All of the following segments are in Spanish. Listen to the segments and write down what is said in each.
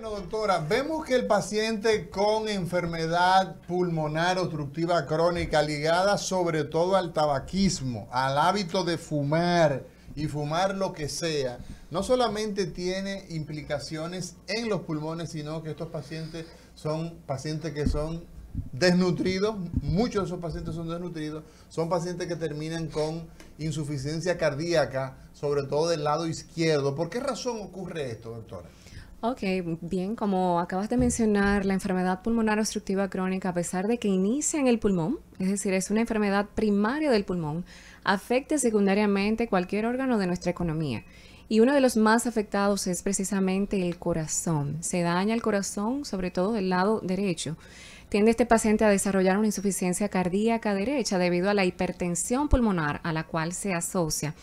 Bueno, doctora, vemos que el paciente con enfermedad pulmonar obstructiva crónica ligada sobre todo al tabaquismo, al hábito de fumar y fumar lo que sea, no solamente tiene implicaciones en los pulmones, sino que estos pacientes son pacientes que son desnutridos, muchos de esos pacientes son desnutridos, son pacientes que terminan con insuficiencia cardíaca, sobre todo del lado izquierdo. ¿Por qué razón ocurre esto, doctora? Ok, bien, como acabas de mencionar, la enfermedad pulmonar obstructiva crónica, a pesar de que inicia en el pulmón, es decir, es una enfermedad primaria del pulmón, afecta secundariamente cualquier órgano de nuestra economía. Y uno de los más afectados es precisamente el corazón. Se daña el corazón, sobre todo del lado derecho. Tiende este paciente a desarrollar una insuficiencia cardíaca derecha debido a la hipertensión pulmonar a la cual se asocia.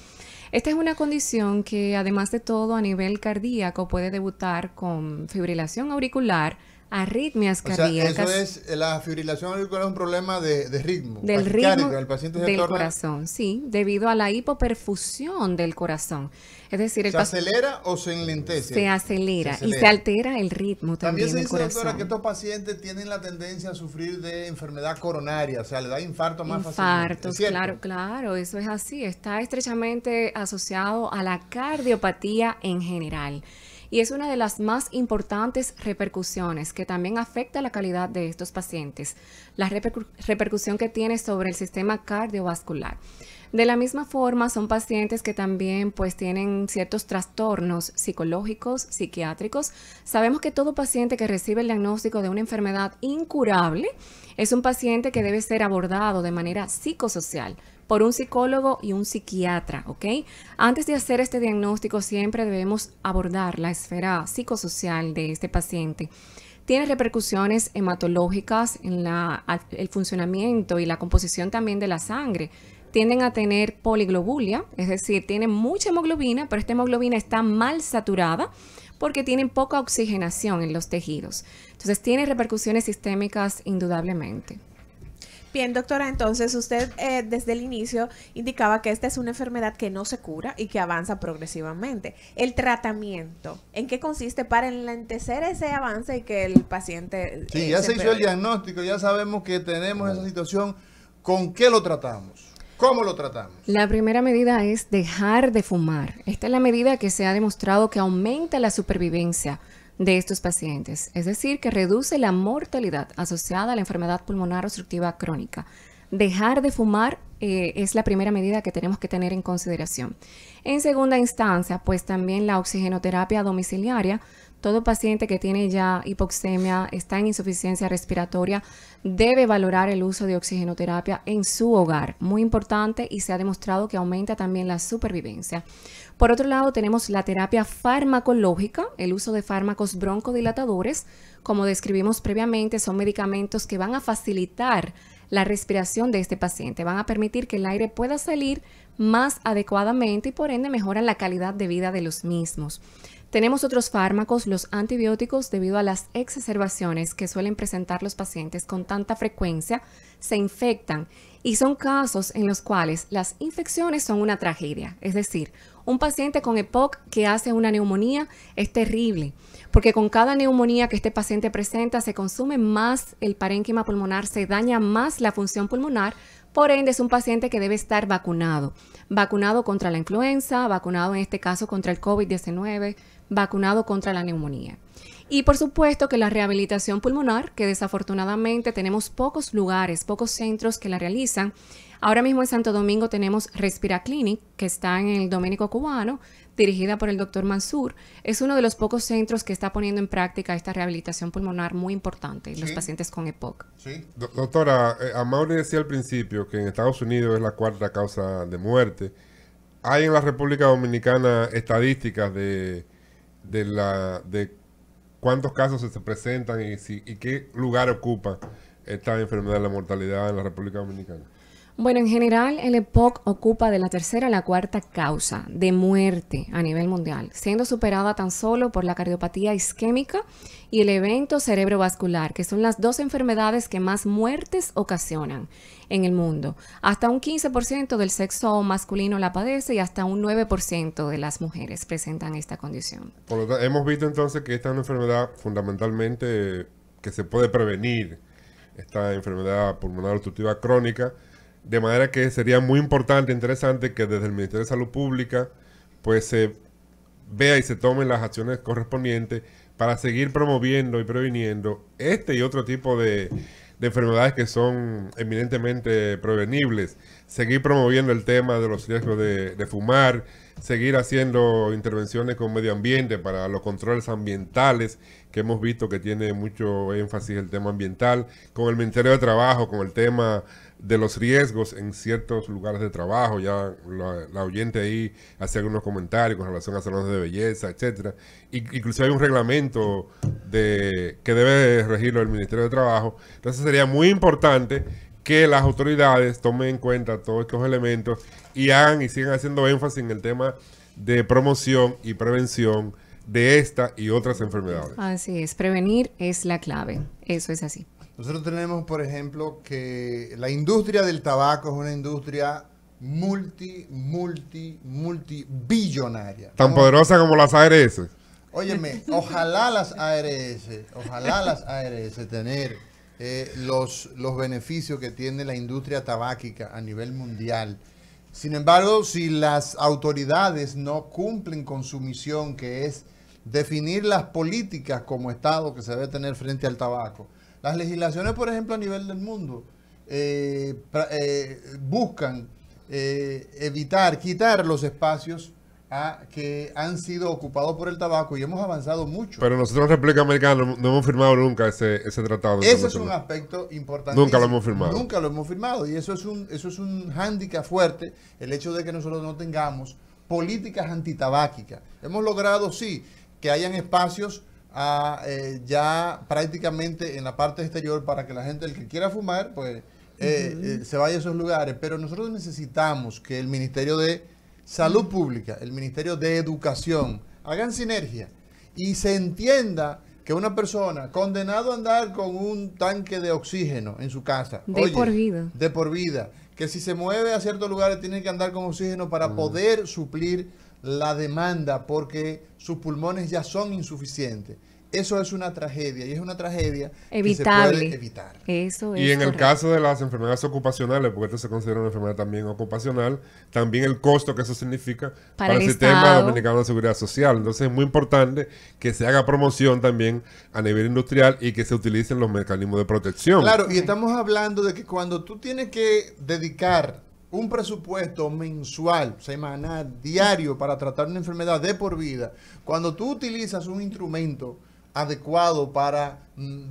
Esta es una condición que además de todo a nivel cardíaco puede debutar con fibrilación auricular, arritmias cardíacas. O sea, eso es, eh, la fibrilación auricular es un problema de, ritmo. Del ritmo paciente del corazón, sí, debido a la hipoperfusión del corazón. Es decir, el ¿Se acelera o se enlentece? Se acelera, y se altera el ritmo también, también se dice, doctora, que estos pacientes tienen la tendencia a sufrir de enfermedad coronaria, o sea, le da infarto más Infartos, claro, claro, eso es así. Está estrechamente asociado a la cardiopatía en general y es una de las más importantes repercusiones que también afecta la calidad de estos pacientes, la repercusión que tiene sobre el sistema cardiovascular. De la misma forma, son pacientes que también pues tienen ciertos trastornos psicológicos, psiquiátricos. Sabemos que todo paciente que recibe el diagnóstico de una enfermedad incurable es un paciente que debe ser abordado de manera psicosocial por un psicólogo y un psiquiatra, ¿ok? Antes de hacer este diagnóstico siempre debemos abordar la esfera psicosocial de este paciente. Tiene repercusiones hematológicas en el funcionamiento y la composición también de la sangre tienden a tener poliglobulia, es decir, tienen mucha hemoglobina, pero esta hemoglobina está mal saturada porque tienen poca oxigenación en los tejidos. Entonces tiene repercusiones sistémicas indudablemente. Bien, doctora, entonces usted eh, desde el inicio indicaba que esta es una enfermedad que no se cura y que avanza progresivamente. El tratamiento, ¿en qué consiste para enlentecer ese avance y que el paciente... Sí, eh, ya se hizo el diagnóstico, ya sabemos que tenemos esa situación, ¿con qué lo tratamos? ¿Cómo lo tratamos? La primera medida es dejar de fumar. Esta es la medida que se ha demostrado que aumenta la supervivencia de estos pacientes, es decir, que reduce la mortalidad asociada a la enfermedad pulmonar obstructiva crónica. Dejar de fumar eh, es la primera medida que tenemos que tener en consideración. En segunda instancia, pues también la oxigenoterapia domiciliaria todo paciente que tiene ya hipoxemia, está en insuficiencia respiratoria, debe valorar el uso de oxigenoterapia en su hogar. Muy importante y se ha demostrado que aumenta también la supervivencia. Por otro lado, tenemos la terapia farmacológica, el uso de fármacos broncodilatadores. Como describimos previamente, son medicamentos que van a facilitar la respiración de este paciente. Van a permitir que el aire pueda salir más adecuadamente y por ende mejoran la calidad de vida de los mismos. Tenemos otros fármacos, los antibióticos, debido a las exacerbaciones que suelen presentar los pacientes con tanta frecuencia, se infectan y son casos en los cuales las infecciones son una tragedia. Es decir, un paciente con EPOC que hace una neumonía es terrible, porque con cada neumonía que este paciente presenta se consume más el parénquima pulmonar, se daña más la función pulmonar, por ende, es un paciente que debe estar vacunado. Vacunado contra la influenza, vacunado en este caso contra el COVID-19, vacunado contra la neumonía. Y por supuesto que la rehabilitación pulmonar, que desafortunadamente tenemos pocos lugares, pocos centros que la realizan. Ahora mismo en Santo Domingo tenemos Respira Clinic, que está en el Dominico Cubano, dirigida por el doctor Mansur. Es uno de los pocos centros que está poniendo en práctica esta rehabilitación pulmonar muy importante en los pacientes con EPOC. doctora, eh, Amaury decía al principio que en Estados Unidos es la cuarta causa de muerte. Hay en la República Dominicana estadísticas de de, la, de cuántos casos se presentan y, si, y qué lugar ocupa esta enfermedad de la mortalidad en la República Dominicana? Bueno, en general, el EPOC ocupa de la tercera a la cuarta causa de muerte a nivel mundial, siendo superada tan solo por la cardiopatía isquémica y el evento cerebrovascular, que son las dos enfermedades que más muertes ocasionan en el mundo. Hasta un 15% del sexo masculino la padece y hasta un 9% de las mujeres presentan esta condición. lo hemos visto entonces que esta es una enfermedad fundamentalmente que se puede prevenir, esta enfermedad pulmonar obstructiva crónica de manera que sería muy importante, interesante que desde el Ministerio de Salud Pública pues se vea y se tomen las acciones correspondientes para seguir promoviendo y previniendo este y otro tipo de, enfermedades que son eminentemente prevenibles. Seguir promoviendo el tema de los riesgos de, de, fumar, seguir haciendo intervenciones con medio ambiente para los controles ambientales, que hemos visto que tiene mucho énfasis el tema ambiental, con el Ministerio de Trabajo, con el tema de los riesgos en ciertos lugares de trabajo. Ya la, oyente ahí hacía algunos comentarios con relación a salones de belleza, etcétera. Incluso hay un reglamento de, que debe regirlo el Ministerio de Trabajo. Entonces sería muy importante que las autoridades tomen en cuenta todos estos elementos y hagan y sigan haciendo énfasis en el tema de promoción y prevención de esta y otras enfermedades. Así es, prevenir es la clave. Eso es así. Nosotros tenemos, por ejemplo, que la industria del tabaco es una industria multi, multi, multi Tan poderosa como las ARS. Óyeme, ojalá las ARS, ojalá las ARS tener eh, los, los beneficios que tiene la industria tabáquica a nivel mundial. Sin embargo, si las autoridades no cumplen con su misión, que es definir las políticas como Estado que se debe tener frente al tabaco, las legislaciones, por ejemplo, a nivel del mundo, eh, eh, buscan eh, evitar, quitar los espacios a, ah, que han sido ocupados por el tabaco y hemos avanzado mucho. Pero nosotros, en República Americana, no, hemos firmado nunca ese, tratado. Ese es un aspecto importante. Nunca lo hemos firmado. Nunca lo hemos firmado y eso es un, eso es un hándicap fuerte, el hecho de que nosotros no tengamos políticas antitabáquicas. Hemos logrado, sí, que hayan espacios eh, ya prácticamente en la parte exterior para que la gente, que quiera fumar, pues eh, eh, se vaya a esos lugares. Pero nosotros necesitamos que el Ministerio de Salud Pública, el Ministerio de Educación, hagan sinergia y se entienda que una persona condenado a andar con un tanque de oxígeno en su casa, de por vida, de por vida, que si se mueve a ciertos lugares tiene que andar con oxígeno para mm. poder suplir la demanda porque sus pulmones ya son insuficientes. Eso es una tragedia y es una tragedia que se puede evitar. Eso es y en el caso de las enfermedades ocupacionales, porque esto se considera una enfermedad también ocupacional, también el costo que eso significa para, el sistema dominicano de seguridad social. Entonces es muy importante que se haga promoción también a nivel industrial y que se utilicen los mecanismos de protección. Claro, y estamos hablando de que cuando tú tienes que dedicar un presupuesto mensual, semanal, diario para tratar una enfermedad de por vida, cuando tú utilizas un instrumento adecuado para mm,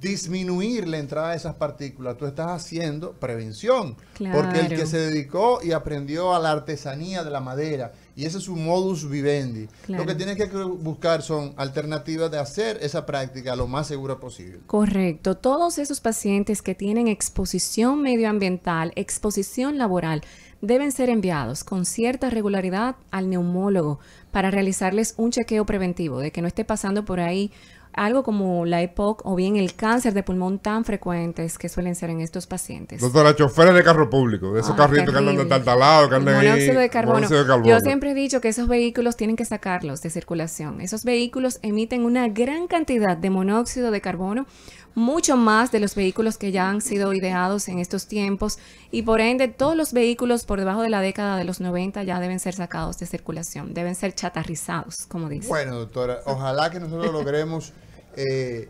disminuir la entrada de esas partículas, tú estás haciendo prevención. Porque el que se dedicó y aprendió a la artesanía de la madera, y ese es su modus vivendi, lo que tienes que buscar son alternativas de hacer esa práctica lo más segura posible. Correcto. Todos esos pacientes que tienen exposición medioambiental, exposición laboral, deben ser enviados con cierta regularidad al neumólogo para realizarles un chequeo preventivo de que no esté pasando por ahí algo como la EPOC o bien el cáncer de pulmón tan frecuentes que suelen ser en estos pacientes. Doctora, choferes de carro público, de esos ah, carritos que andan talado, que andan monóxido de carbono. de carbono. Yo siempre he dicho que esos vehículos tienen que sacarlos de circulación. Esos vehículos emiten una gran cantidad de monóxido de carbono, mucho más de los vehículos que ya han sido ideados en estos tiempos y por ende todos los vehículos por debajo de la década de los 90 ya deben ser sacados de circulación, deben ser chatarrizados, como dice. Bueno, doctora, ojalá que nosotros logremos eh,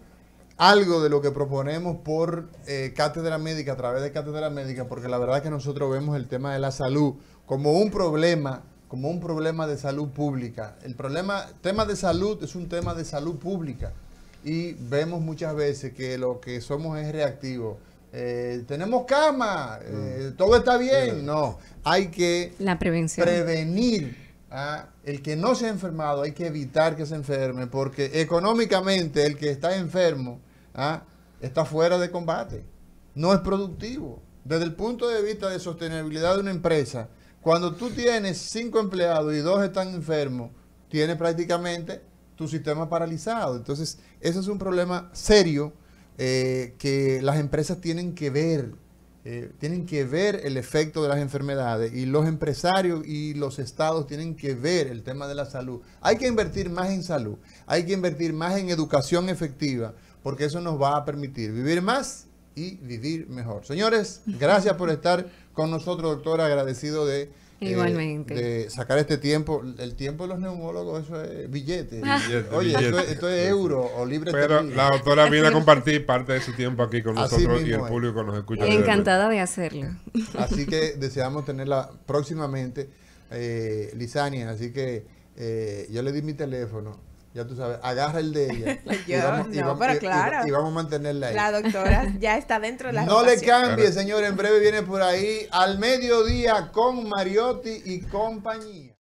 algo de lo que proponemos por eh, Cátedra Médica, a través de Cátedra Médica, porque la verdad es que nosotros vemos el tema de la salud como un problema, como un problema de salud pública. El problema, tema de salud es un tema de salud pública y vemos muchas veces que lo que somos es reactivo. Eh, tenemos cama, mm. todo está bien. No, hay que prevenir Ah, el que no se ha enfermado hay que evitar que se enferme porque económicamente el que está enfermo ah, está fuera de combate, no es productivo. Desde el punto de vista de sostenibilidad de una empresa, cuando tú tienes cinco empleados y dos están enfermos, tienes prácticamente tu sistema paralizado. Entonces, ese es un problema serio eh, que las empresas tienen que ver eh, tienen que ver el efecto de las enfermedades y los empresarios y los estados tienen que ver el tema de la salud. Hay que invertir más en salud, hay que invertir más en educación efectiva, porque eso nos va a permitir vivir más y vivir mejor. Señores, gracias por estar con nosotros, doctor, agradecido de eh, Igualmente. sacar este tiempo. El tiempo de los neumólogos, eso es billete. Ah. Oye, Esto, es, euro o libre. Pero la doctora viene a compartir parte de su tiempo aquí con nosotros y el público nos escucha. Encantada de hacerlo. Así que deseamos tenerla próximamente, eh, Lisania. Así que eh, yo le di mi teléfono. Ya tú sabes, agarra el de ella. Yo, y vamos, no, pero claro. Y, vamos a mantenerla ahí. La doctora ya está dentro de la No le cambie, señor. En breve viene por ahí al mediodía con Mariotti y compañía.